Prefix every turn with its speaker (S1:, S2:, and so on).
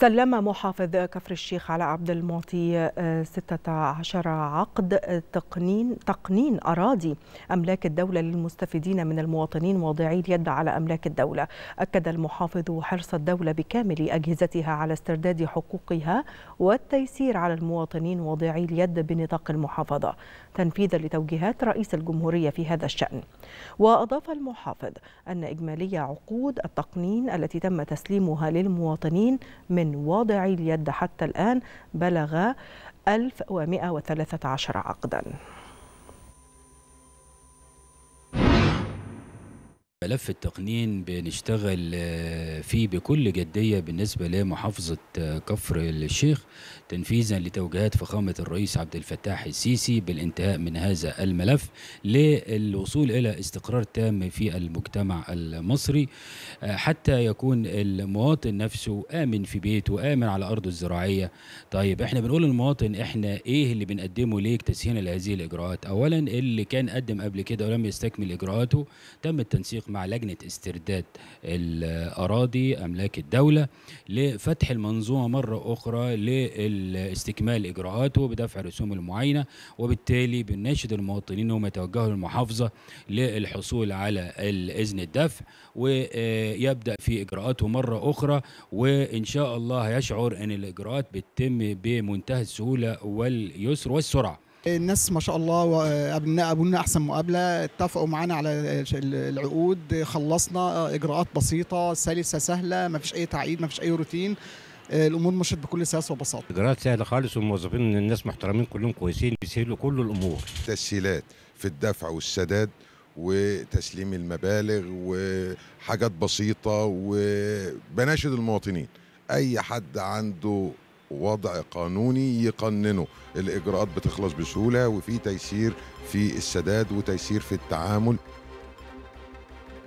S1: سلم محافظ كفر الشيخ على عبد المعطي 16 آه، عقد تقنين تقنين أراضي أملاك الدولة للمستفيدين من المواطنين واضعي اليد على أملاك الدولة أكد المحافظ حرص الدولة بكامل أجهزتها على استرداد حقوقها والتيسير على المواطنين واضعي اليد بنطاق المحافظة تنفيذا لتوجيهات رئيس الجمهورية في هذا الشأن وأضاف المحافظ أن إجمالي عقود التقنين التي تم تسليمها للمواطنين من من واضعي اليد حتى الآن بلغ 1113 عقداً
S2: ملف التقنين بنشتغل آه، فيه بكل جدية بالنسبة لمحافظة آه، كفر الشيخ تنفيذا لتوجيهات فخامة الرئيس عبد الفتاح السيسي بالانتهاء من هذا الملف للوصول إلى استقرار تام في المجتمع المصري آه، حتى يكون المواطن نفسه آمن في بيته آمن على أرضه الزراعية طيب احنا بنقول للمواطن احنا ايه اللي بنقدمه ليك تسهيلا لهذه الإجراءات أولا اللي كان قدم قبل كده ولم يستكمل إجراءاته تم التنسيق مع مع لجنه استرداد الاراضي املاك الدوله لفتح المنظومه مره اخرى لاستكمال اجراءاته بدفع رسوم المعاينه وبالتالي بنناشد المواطنين هم يتوجهوا للمحافظه للحصول على الاذن الدفع ويبدا في اجراءاته مره اخرى وان شاء الله هيشعر ان الاجراءات بتتم بمنتهى السهوله واليسر والسرعه
S3: الناس ما شاء الله قابلنا قابلنا احسن مقابله اتفقوا معانا على العقود خلصنا آه، اجراءات بسيطه سلسه سهله ما فيش اي تعقيد ما فيش اي روتين آه، الامور مشت بكل سلاسه وبساطه
S2: اجراءات سهله خالص والموظفين الناس محترمين كلهم كويسين
S4: بيسهلوا كل الامور تسهيلات في الدفع والسداد وتسليم المبالغ وحاجات بسيطه وبناشد المواطنين اي حد عنده وضع قانوني يقننه الإجراءات بتخلص بسهولة وفي تيسير في السداد وتيسير في التعامل